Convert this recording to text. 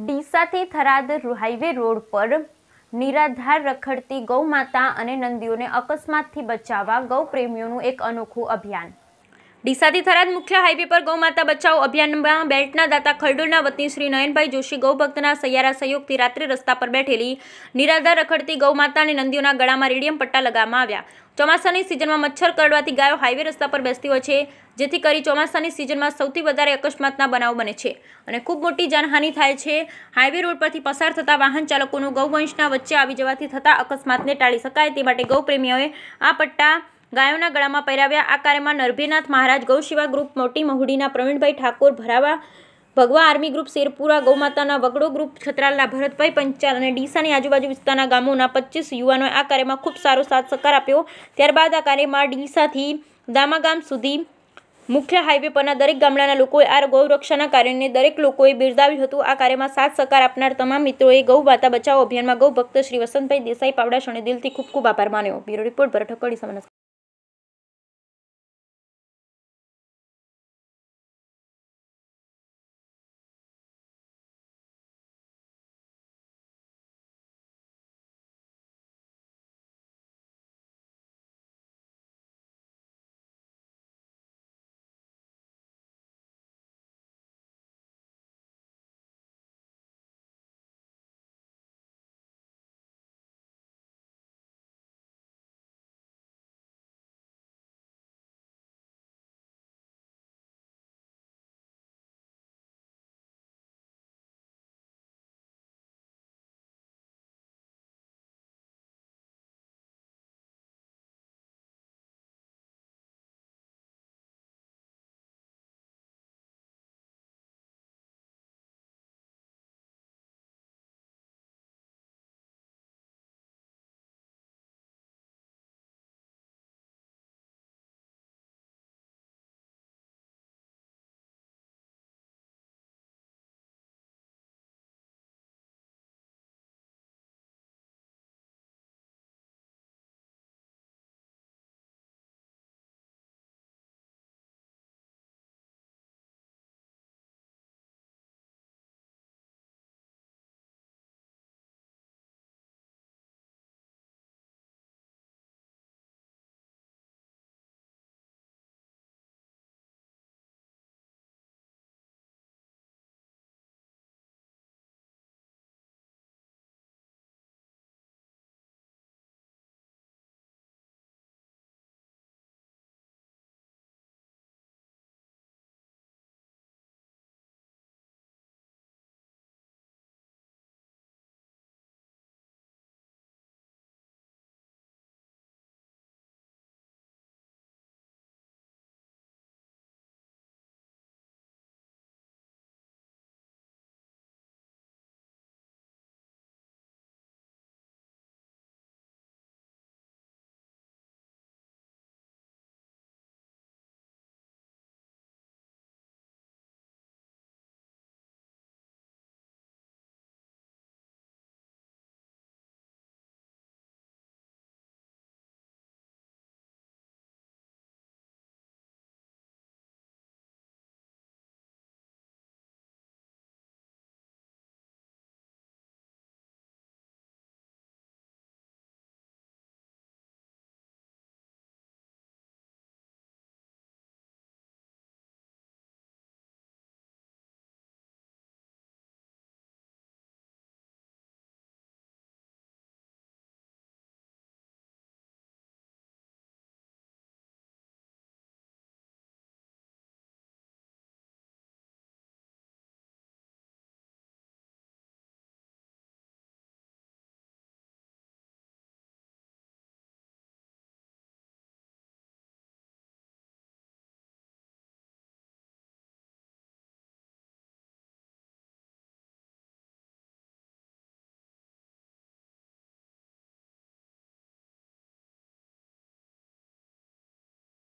ડીસાથી Tharad highway road પર નિરાધાર રખડતી ગૌમાતા અને નંદીઓને અકસ્માતથી બચાવવા ગૌપ્રેમીઓનું એક અનોખું અભિયાન ડીસાથી થરાદ મુખ્ય હાઇવે પર ગૌમાતા બચાવ અભિયાનમાં બેલ્ટના દાતા ખરડોલના વતની શ્રી નયનભાઈ જોશી ગૌભક્તના સૈયારા સહયોગથી રાત્રે રસ્તા પર બેઠેલી નિરાધાર રખડતી ગૌમાતા અને નંદીઓના ગળામાં રેડિયમ પટ્ટા લગાવવામાં આવ્યા ચોમાસાની સિઝનમાં મચ્છર કરડવાથી ગાયો હાઇવે રસ્તા પર બેસતી હોય છે જેથી કરી ચોમાસાની સિઝનમાં સૌથી વધારે અકસ્માતના બનાવ બને છે અને ખૂબ મોટી જાનહાનિ થાય છે હાઇવે રોડ પરથી પસાર થતા વાહન ચાલકોનું ગૌવંશના વચ્ચે આવી જવાથી થતા અકસ્માતને ટાળી શકાય તે માટે ગૌપ્રેમીઓએ આ પટ્ટા ગાયોના ગળામાં પહેરાવ્યા આ કાર્યમાં નરભીનાથ મહારાજ ગૌશિવા ગ્રુપ મોટી મહુડીના પ્રવીણભાઈ ઠાકોર ભરાવા ભગવા આર્મી ગ્રુપ શેરપુરા ગૌમાતાના વગડો ગ્રુપ છત્રાલના ભરતભાઈ પંચાલ અને ડીસાની આજુબાજુ વિસ્તારના ગામોના પચીસ યુવાનોએ આ કાર્યમાં ખૂબ સારો સાથ સહકાર આપ્યો ત્યારબાદ આ કાર્યમાં ડીસાથી દામાગામ સુધી મુખ્ય હાઈવે પરના દરેક ગામડાના લોકોએ આ ગૌરક્ષાના કાર્યને દરેક લોકોએ બિરદાવ્યું હતું આ કાર્યમાં સાથ સહકાર આપનાર તમામ મિત્રોએ ગૌ માતા બચાવો અભિયાનમાં ગૌ ભક્ત શ્રી વસંતભાઈ દેસાઈ પાવડા શણે દિલથી ખૂબ ખૂબ આભાર માન્યો બ્યુરો રિપોર્ટ ભરઠકોડી સમનસ્કાર